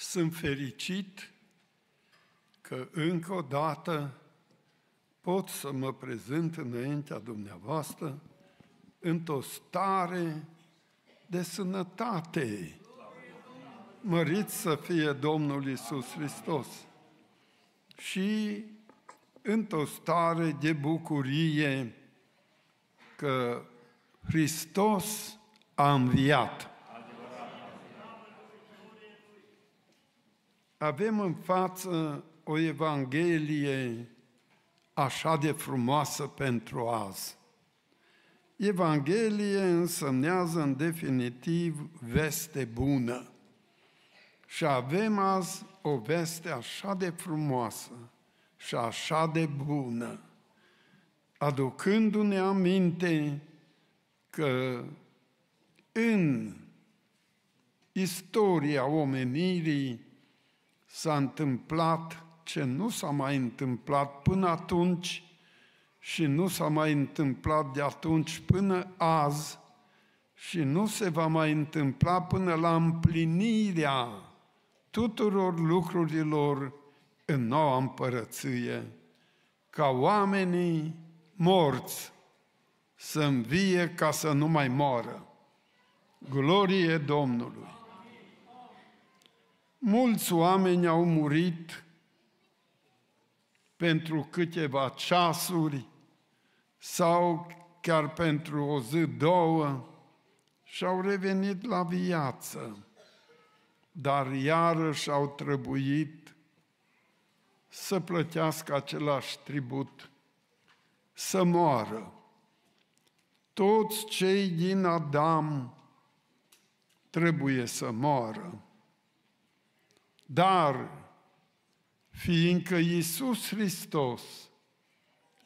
Sunt fericit că încă o dată pot să mă prezint înaintea dumneavoastră într-o stare de sănătate. Măriți să fie Domnul Isus Hristos. Și într-o stare de bucurie că Hristos a înviat. avem în față o Evanghelie așa de frumoasă pentru azi. Evanghelie însemnează în definitiv veste bună. Și avem azi o veste așa de frumoasă și așa de bună, aducându-ne aminte că în istoria omenirii s-a întâmplat ce nu s-a mai întâmplat până atunci și nu s-a mai întâmplat de atunci până azi și nu se va mai întâmpla până la împlinirea tuturor lucrurilor în noua împărăție, ca oamenii morți să învie ca să nu mai moară. Glorie Domnului! Mulți oameni au murit pentru câteva ceasuri sau chiar pentru o zi, două și au revenit la viață, dar iarăși au trebuit să plătească același tribut, să moară. Toți cei din Adam trebuie să moară. Dar, fiindcă Iisus Hristos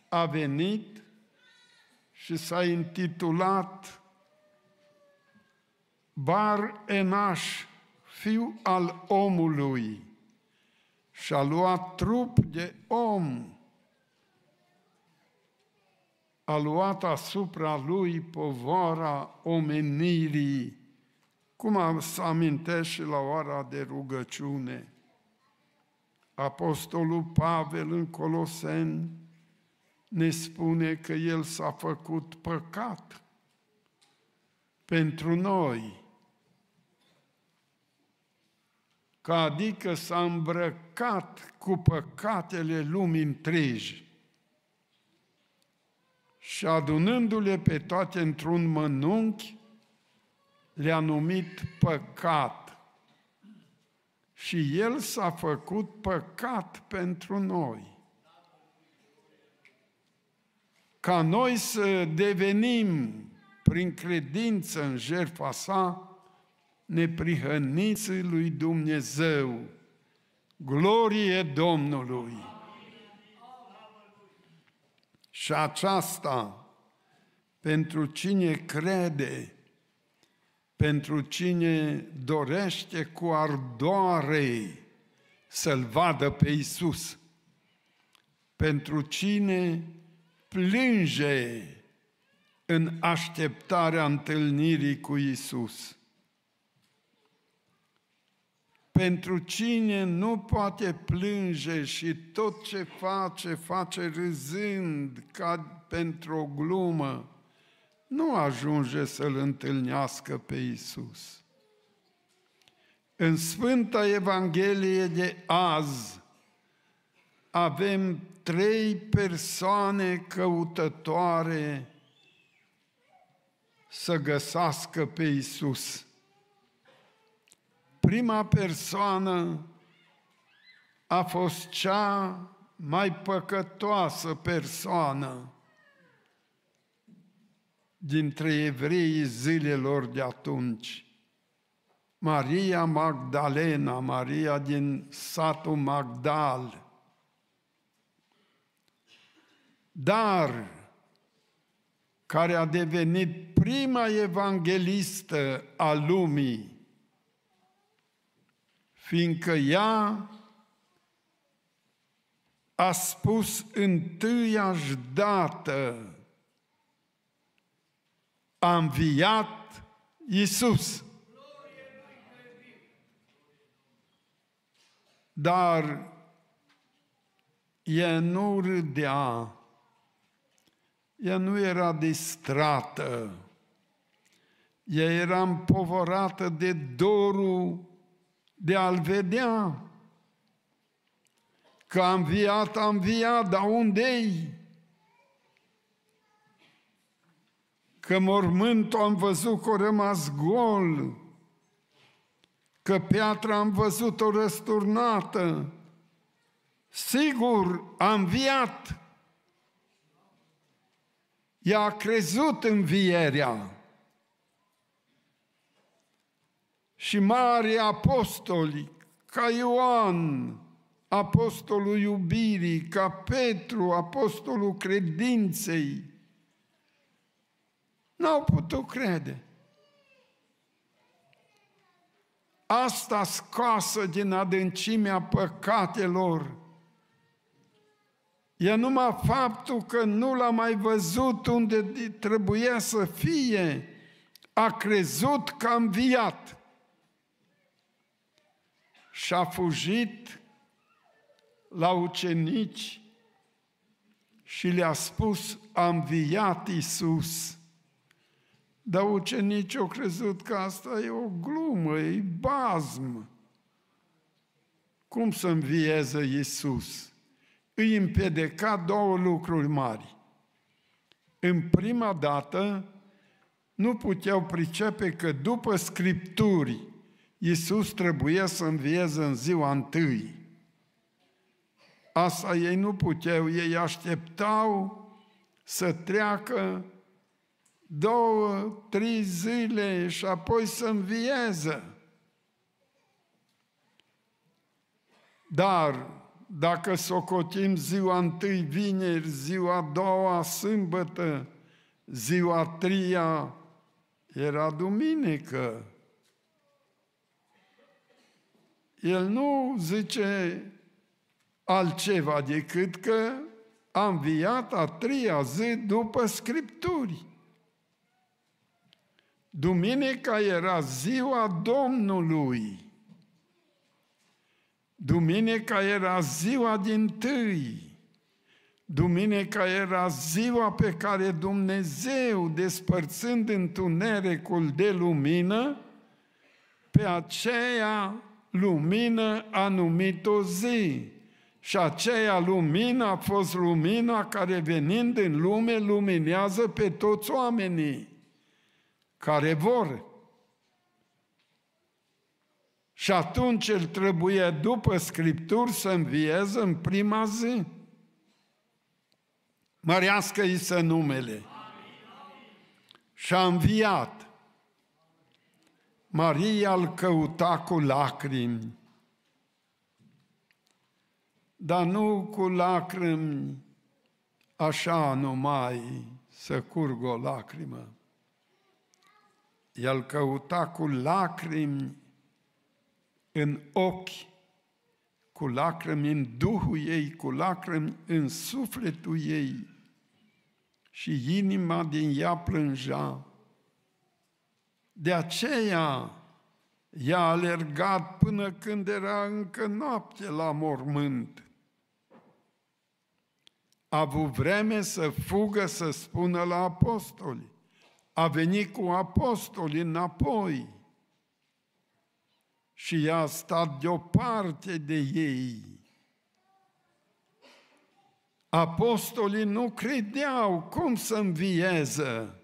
a venit și s-a intitulat Bar Enaș, fiu al omului, și a luat trup de om, a luat asupra lui povara omenirii cum am să amintești și la ora de rugăciune. Apostolul Pavel în Coloseni ne spune că el s-a făcut păcat pentru noi, că adică s-a îmbrăcat cu păcatele lumii întregi și adunându-le pe toate într-un mănunchi, le-a numit păcat. Și El s-a făcut păcat pentru noi. Ca noi să devenim, prin credință în jertfa sa, neprihăniți lui Dumnezeu. Glorie Domnului! Și aceasta, pentru cine crede, pentru cine dorește cu ardoare să-L vadă pe Isus, pentru cine plânge în așteptarea întâlnirii cu Isus. Pentru cine nu poate plânge și tot ce face, face râzând ca pentru o glumă, nu ajunge să-L întâlnească pe Isus. În Sfânta Evanghelie de azi avem trei persoane căutătoare să găsească pe Isus. Prima persoană a fost cea mai păcătoasă persoană dintre evreii zilelor de atunci. Maria Magdalena, Maria din satul Magdal. Dar care a devenit prima evanghelistă a lumii, fiindcă ea a spus întâiași dată a înviat Iisus, Dar e nu râdea, ea nu era distrată, ea era împovărată de dorul de a-L vedea, că a înviat, a înviat, dar unde-i? că mormântul am văzut că a rămas gol, că piatra am văzut-o răsturnată, sigur a înviat. Ea a crezut în vierea. Și mari apostoli, ca Ioan, apostolul iubirii, ca Petru, apostolul credinței, N-au putut crede. Asta scoasă din adâncimea păcatelor e numai faptul că nu l-a mai văzut unde trebuia să fie, a crezut că a înviat și a fugit la ucenici și le-a spus, a înviat Iisus. Dar ucenicii au crezut că asta e o glumă, e bazm. Cum să învieze Iisus? Îi împedeca două lucruri mari. În prima dată, nu puteau pricepe că după Scripturi, Iisus trebuie să învieze în ziua întâi. Asta ei nu puteau, ei așteptau să treacă două, trei zile și apoi să învieze. Dar dacă socotim ziua întâi vineri, ziua a doua sâmbătă, ziua a treia era duminică. El nu zice altceva decât că a înviat a treia zi după Scripturi. Duminica era ziua Domnului. Duminica era ziua din tâi. Duminica era ziua pe care Dumnezeu, despărțând întunericul de lumină, pe aceea lumină a numit-o zi. Și aceea lumină a fost lumina care venind în lume luminează pe toți oamenii care vor. Și atunci el trebuie, după Scripturi, să învieze în prima zi. Mărească-i să numele. Și a înviat. Maria îl căuta cu lacrimi, dar nu cu lacrimi așa numai să curgă o lacrimă, el căuta cu lacrimi în ochi, cu lacrimi în duhul ei, cu lacrimi în sufletul ei și inima din ea plângea. De aceea ea a alergat până când era încă noapte la mormânt. A avut vreme să fugă să spună la apostoli a venit cu apostolii înapoi și i-a stat deoparte de ei. Apostolii nu credeau cum să învieze.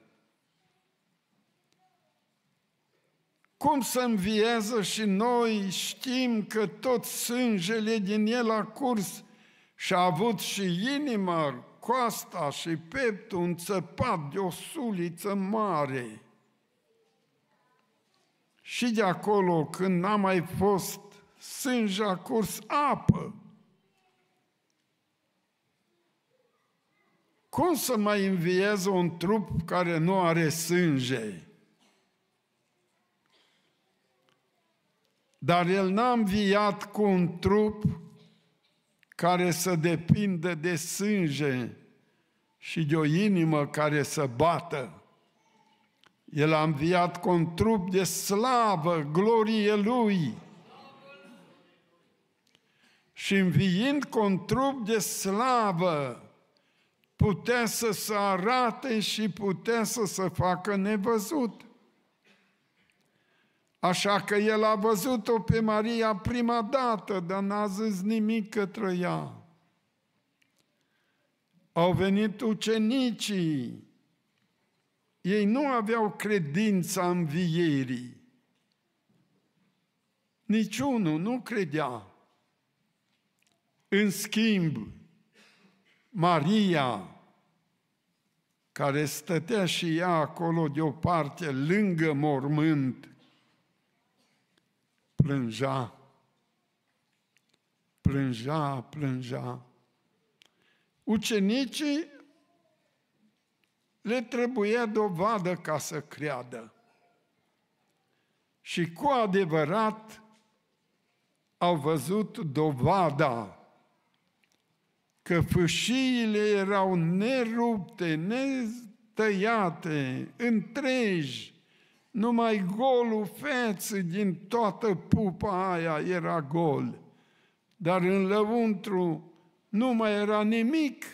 Cum să învieze și noi știm că tot sângele din el a curs și a avut și inima coasta și peptul înțăpat de o suliță mare. Și de acolo, când n-a mai fost sânge, a curs apă. Cum să mai învieze un trup care nu are sânge? Dar el n-a înviat cu un trup care să depindă de sânge și de o inimă care să bată. El a înviat cu un trup de slavă, glorie Lui. Și înviind cu un trup de slavă, putea să se arate și putea să se facă nevăzut. Așa că el a văzut-o pe Maria prima dată, dar n-a zis nimic către ea. Au venit ucenicii. Ei nu aveau credința vierii. Niciunul nu credea. În schimb, Maria, care stătea și ea acolo de o parte, lângă mormânt, plângea, plângea, plângea. Ucenicii le trebuia dovadă ca să creadă. Și cu adevărat au văzut dovada că fâșiile erau nerupte, nestăiate, întregi, numai golul feței din toată pupa aia era gol. Dar în lăuntru nu mai era nimic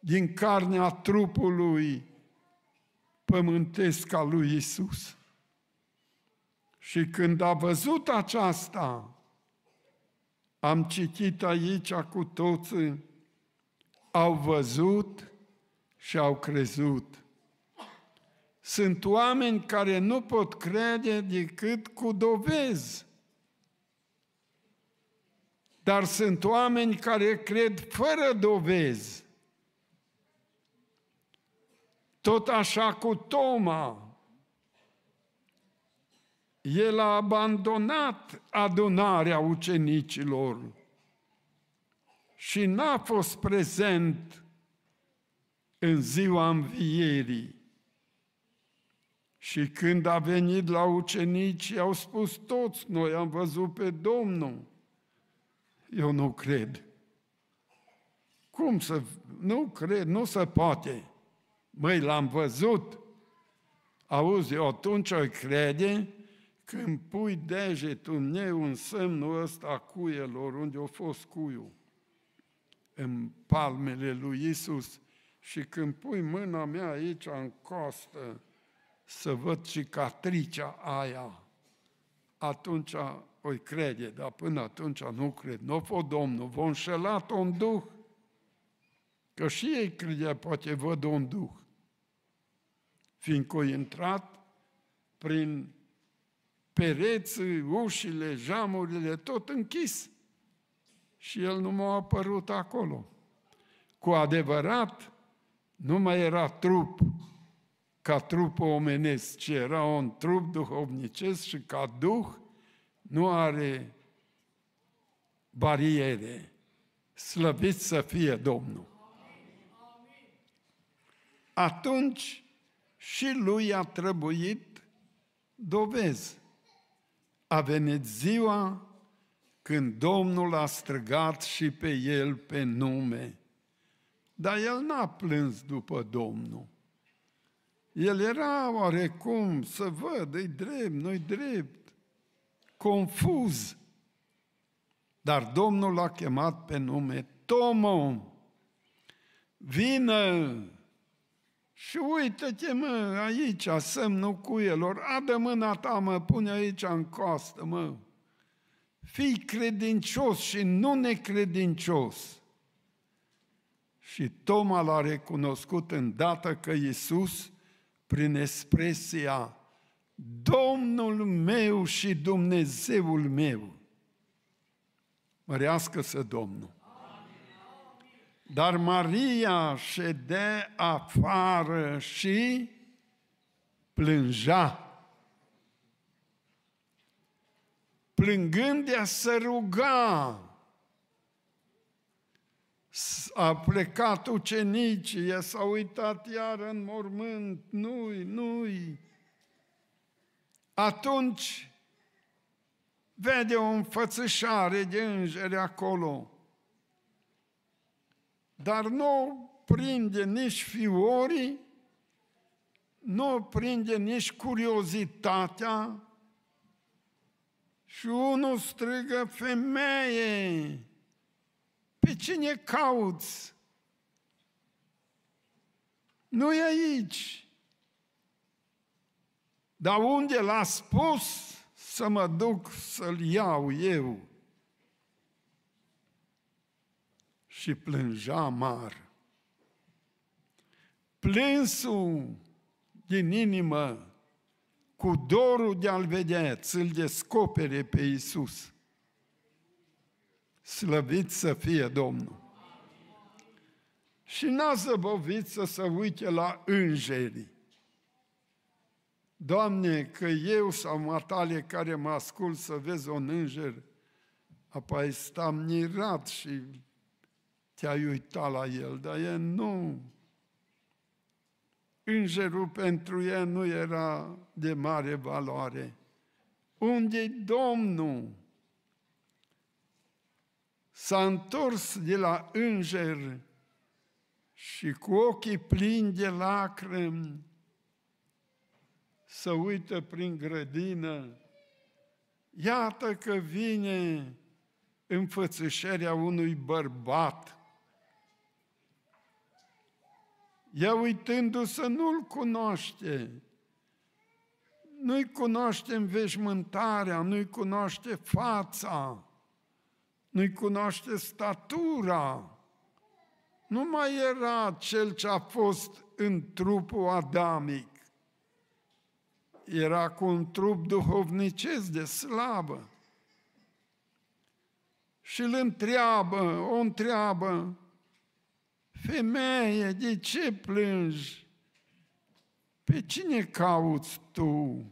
din carnea trupului pământesc al lui Isus. Și când a văzut aceasta, am citit aici cu toții, au văzut și au crezut. Sunt oameni care nu pot crede decât cu dovezi. Dar sunt oameni care cred fără dovezi. Tot așa cu Toma. El a abandonat adunarea ucenicilor și n-a fost prezent în ziua învierii. Și când a venit la ucenici, i-au spus toți, noi am văzut pe Domnul. Eu nu cred. Cum să... Nu cred, nu se poate. Măi, l-am văzut. Auzi, eu atunci o crede când pui degetul în eu în semnul ăsta cuielor, unde a fost cuiu, în palmele lui Isus, și când pui mâna mea aici în costă, să văd cicatricea aia, atunci o crede, dar până atunci nu cred. Nu o Domnul, vă a înșelat un duh. Că și ei credea, poate văd un duh. Fiindcă au intrat prin pereți, ușile, jamurile, tot închis. Și el nu m-a apărut acolo. Cu adevărat, nu mai era trup, ca trup omenesc, ci era un trup duhovnicesc și ca duh nu are bariere. Slăvit să fie Domnul! Atunci și lui a trebuit dovezi. A venit ziua când Domnul a strigat și pe el pe nume. Dar el n-a plâns după Domnul el era oarecum, să văd, e drept, noi drept, confuz. Dar Domnul l-a chemat pe nume Tomo. Vină! Și uite-te, mă, aici, semnul cuielor, adă mâna ta, mă, pune aici în costă, mă. Fii credincios și nu necredincios. Și Toma l-a recunoscut îndată că Iisus prin expresia Domnul meu și Dumnezeul meu. Mărească-să Domnul! Dar Maria șede afară și plângea. Plângând ea să ruga a plecat ucenicii, s-a uitat iar în mormânt, nu-i, nu-i. Atunci vede o înfățișare de îngeri acolo, dar nu prinde nici fiorii, nu prinde nici curiozitatea și unul strigă, femeie, pe cine cauți? Nu e aici. Dar unde l-a spus să mă duc să-l iau eu? Și plângea mar. Plânsul din inimă, cu dorul de a-l vedea, să-l descopere pe Iisus Slăvit să fie Domnul! Și n-a zăbovit să se uite la îngerii. Doamne, că eu sau matale care mă ascult să vezi un înger, apoi stam mirat și te-ai uitat la el, dar e nu. Îngerul pentru el nu era de mare valoare. Unde-i Domnul? s-a întors de la înger și cu ochii plini de lacrimi să uită prin grădină. Iată că vine înfățișarea unui bărbat. Ea uitându-se nu-l cunoaște. Nu-i cunoaște înveșmântarea, nu-i cunoaște fața nu-i cunoaște statura. Nu mai era cel ce a fost în trupul adamic. Era cu un trup duhovnicesc de slabă. Și îl întreabă, o întreabă, femeie, de ce plângi? Pe cine cauți tu?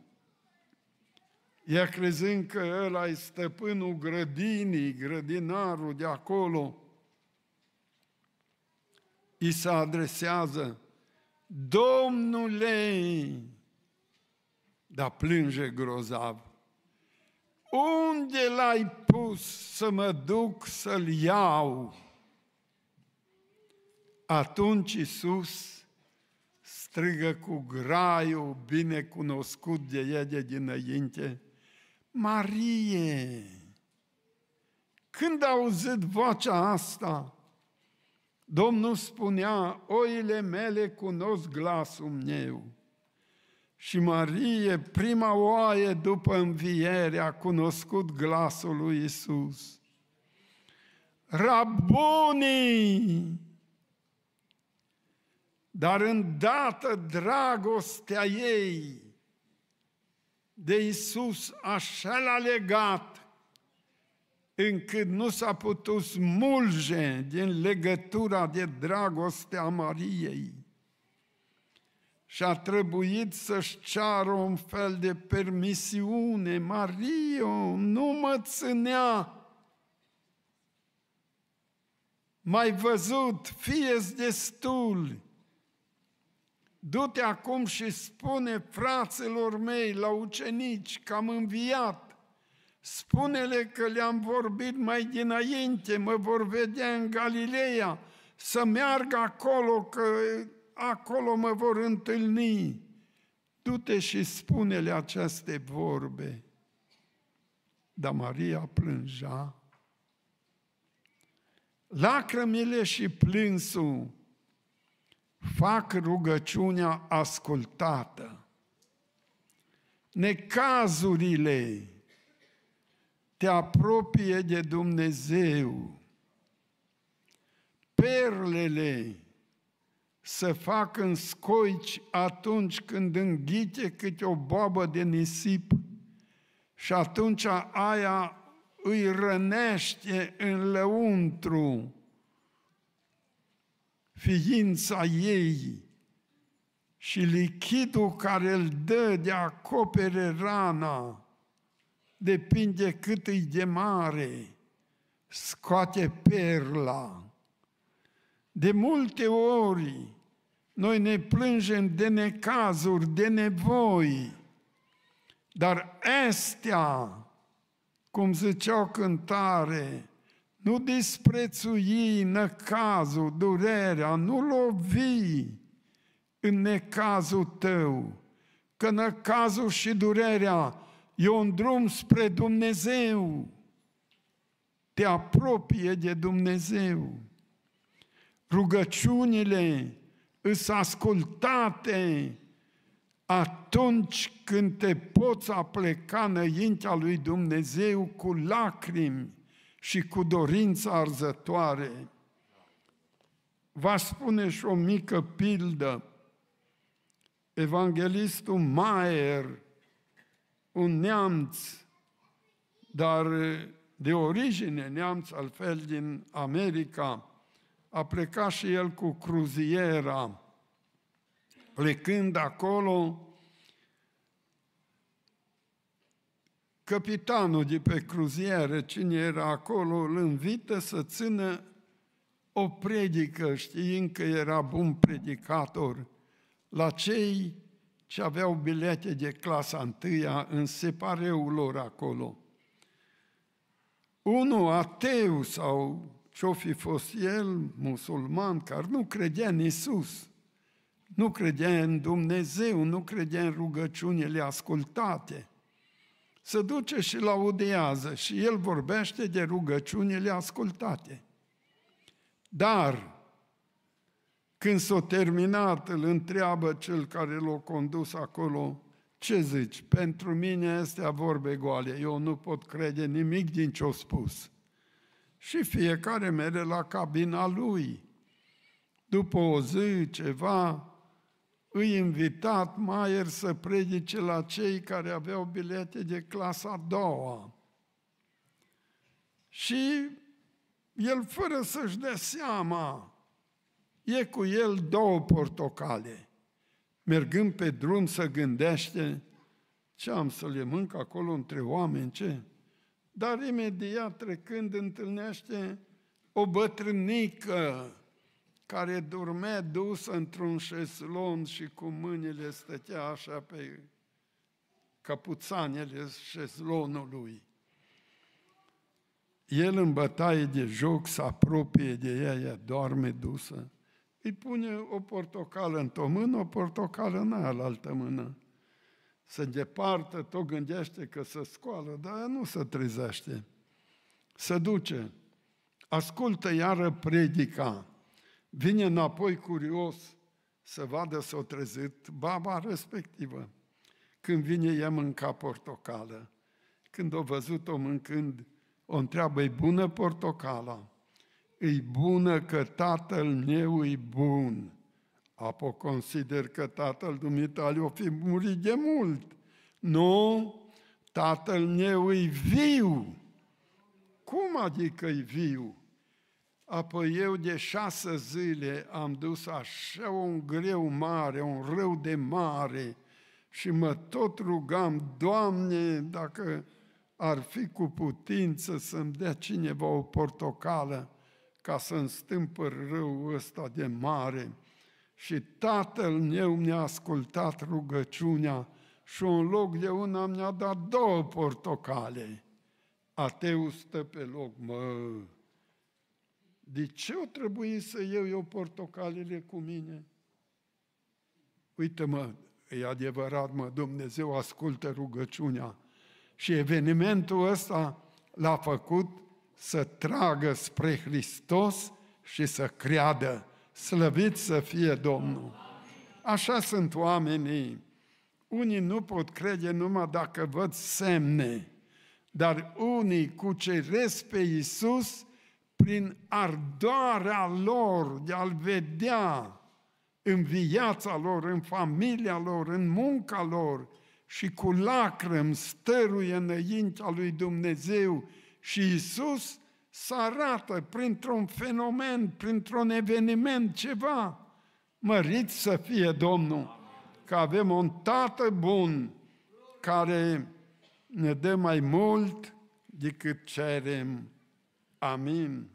ea crezând că ăla e stăpânul grădinii, grădinarul de acolo, I se adresează, Domnule, dar plânge grozav, unde l-ai pus să mă duc să-l iau? Atunci Iisus strigă cu graiul binecunoscut de de dinainte, Marie, când a auzit vocea asta, Domnul spunea, oile mele cunosc glasul meu. Și Marie, prima oaie după înviere, a cunoscut glasul lui Isus. Rabunii! Dar îndată dragostea ei de Isus așa l-a legat încât nu s-a putut smulge din legătura de dragoste a Mariei și a trebuit să-și ceară un fel de permisiune. Mario, nu mă ținea. Mai văzut, fie destul. Du-te acum și spune fraților mei la ucenici că am înviat. Spune-le că le-am vorbit mai dinainte, mă vor vedea în Galileea, să meargă acolo, că acolo mă vor întâlni. Du-te și spune-le aceste vorbe. Dar Maria plângea. Lacrămile și plânsul fac rugăciunea ascultată. Necazurile te apropie de Dumnezeu. Perlele să fac în scoici atunci când înghite câte o boabă de nisip și atunci aia îi rănește în lăuntru ființa ei și lichidul care îl dă de acopere rana depinde cât îi de mare, scoate perla. De multe ori noi ne plângem de necazuri, de nevoi, dar astea, cum zicea o cântare, nu disprețui năcazul, durerea, nu lovi în necazul tău, că năcazul și durerea e un drum spre Dumnezeu, te apropie de Dumnezeu. Rugăciunile îs ascultate atunci când te poți apleca înaintea lui Dumnezeu cu lacrimi, și cu dorință arzătoare. Va spune și o mică pildă. Evanghelistul Maier, un neamț, dar de origine neamț, altfel din America, a plecat și el cu cruziera. Plecând acolo, Capitanul de pe cruziere, cine era acolo, îl invită să țină o predică, știind că era bun predicator, la cei ce aveau bilete de clasa întâia în separeul lor acolo. Unul ateu sau ce-o fi fost el, musulman, care nu credea în Isus, nu credea în Dumnezeu, nu credea în rugăciunile ascultate – se duce și la Audiază și el vorbește de rugăciunile ascultate. Dar, când s a terminat, îl întreabă cel care l-a condus acolo, ce zici? Pentru mine astea vorbe goale, eu nu pot crede nimic din ce-o spus. Și fiecare mere la cabina lui. După o zi, ceva, îi invitat Maier să predice la cei care aveau bilete de clasa a doua. Și el, fără să-și dea seama, e cu el două portocale. Mergând pe drum să gândește ce am să le mânc acolo între oameni, ce? Dar imediat trecând întâlnește o bătrânică care dormea dus într-un șeslon și cu mâinile stătea așa pe căpuțanele șeslonului. El în bătaie de joc se apropie de ea, ea doarme dusă. Îi pune o portocală într-o mână, o portocală în aia, la altă mână. Se îndeparte, tot gândește că se scoală, dar ea nu se trezește. Se duce, ascultă iară predica vine înapoi curios să vadă s o trezit baba respectivă. Când vine, ea mânca portocală. Când o văzut-o mâncând, o întreabă, e bună portocala? E bună că tatăl meu e bun. Apo consider că tatăl dumitale o fi murit de mult. Nu, tatăl meu e viu. Cum adică e viu? Apoi eu de șase zile am dus așa un greu mare, un rău de mare și mă tot rugam, Doamne, dacă ar fi cu putință să-mi dea cineva o portocală ca să înstâmpăr răul ăsta de mare. Și tatăl meu mi-a ascultat rugăciunea și în loc de una mi-a dat două portocale. Ateu stă pe loc, mă, de ce o trebuie să iau eu portocalele cu mine? Uite-mă, e adevărat, mă, Dumnezeu ascultă rugăciunea. Și evenimentul ăsta l-a făcut să tragă spre Hristos și să creadă. Slăvit să fie Domnul! Așa sunt oamenii. Unii nu pot crede numai dacă văd semne, dar unii cuceresc pe Iisus prin ardoarea lor de a-L vedea în viața lor, în familia lor, în munca lor și cu lacrăm stăruie înaintea lui Dumnezeu și Isus, să arată printr-un fenomen, printr-un eveniment, ceva. Mărit să fie Domnul, că avem un Tată bun care ne dă mai mult decât cerem. Amin.